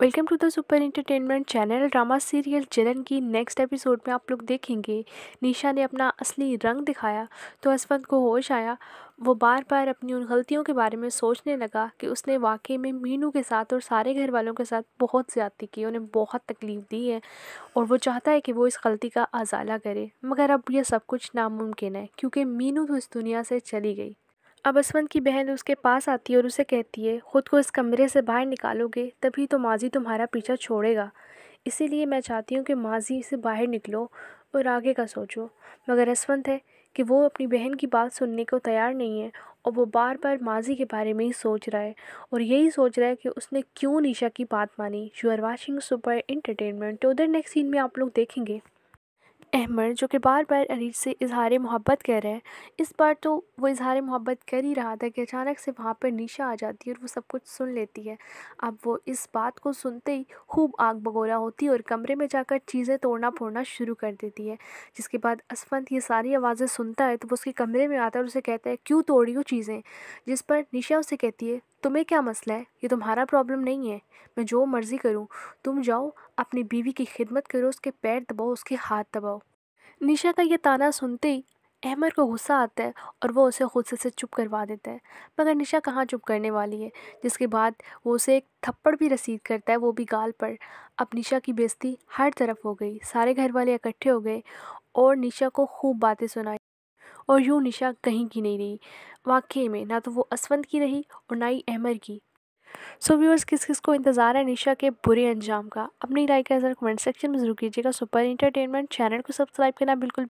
welcome to the super entertainment channel drama serial चिरन की next episode में आप लोग देखेंगे निशा ने अपना असली रंग दिखाया तो असवंत को होश आया वो बार बार अपनी उन गलतियों के बारे में सोचने लगा कि उसने वाकई में मीनू के साथ और सारे घर वालों के साथ बहुत ज़्यादती की उन्हें बहुत तकलीफ़ दी है और वो चाहता है कि वो इस गलती का अजाला करे मगर अब यह सब कुछ नामुमकिन है क्योंकि मीनू तो इस दुनिया से चली गई अब असवंत की बहन उसके पास आती है और उसे कहती है ख़ुद को इस कमरे से बाहर निकालोगे तभी तो माजी तुम्हारा पीछा छोड़ेगा इसीलिए मैं चाहती हूँ कि माजी से बाहर निकलो और आगे का सोचो मगर असवंत है कि वो अपनी बहन की बात सुनने को तैयार नहीं है और वो बार बार माजी के बारे में ही सोच रहा है और यही सोच रहा है कि उसने क्यों निशा की बात मानी you are watching super entertainment तो उधर नेक्स्ट सीन में आप लोग देखेंगे अहमद जो कि बार बार अरीज से इजहार मोहब्बत कर रहे है इस बार तो वो इजहार मोहब्बत कर ही रहा था कि अचानक से वहाँ पर निशा आ जाती है और वो सब कुछ सुन लेती है अब वो इस बात को सुनते ही खूब आग बगोला होती है और कमरे में जाकर चीज़ें तोड़ना फोड़ना शुरू कर देती है जिसके बाद असफंत ये सारी आवाज़ें सुनता है तो वो उसके कमरे में आता है और उसे कहता है क्यों तोड़ी हो चीज़ें जिस पर निशा उसे कहती है तुम्हें क्या मसला है ये तुम्हारा प्रॉब्लम नहीं है मैं जो मर्ज़ी करूँ तुम जाओ अपनी बीवी की खिदमत करो उसके पैर दबाओ उसके हाथ दबाओ निशा का ये ताना सुनते ही अहमर को गुस्सा आता है और वो उसे खुद से चुप करवा देता है मगर निशा कहाँ चुप करने वाली है जिसके बाद वो उसे एक थप्पड़ भी रसीद करता है वो भी गाल पर अब निशा की बेइज्जती हर तरफ हो गई सारे घर वाले इकट्ठे हो गए और निशा को खूब बातें सुनाई और यूँ निशा कहीं की नहीं रही वाकई में ना तो वो असवंत की रही और ना ही अहमर की सो व्यूअर्स किस किस को इंतज़ार है निशा के बुरे अंजाम का अपनी राय का असर कमेंट सेक्शन में जरूर कीजिएगा सुपर इंटरटेनमेंट चैनल को सब्सक्राइब करना बिल्कुल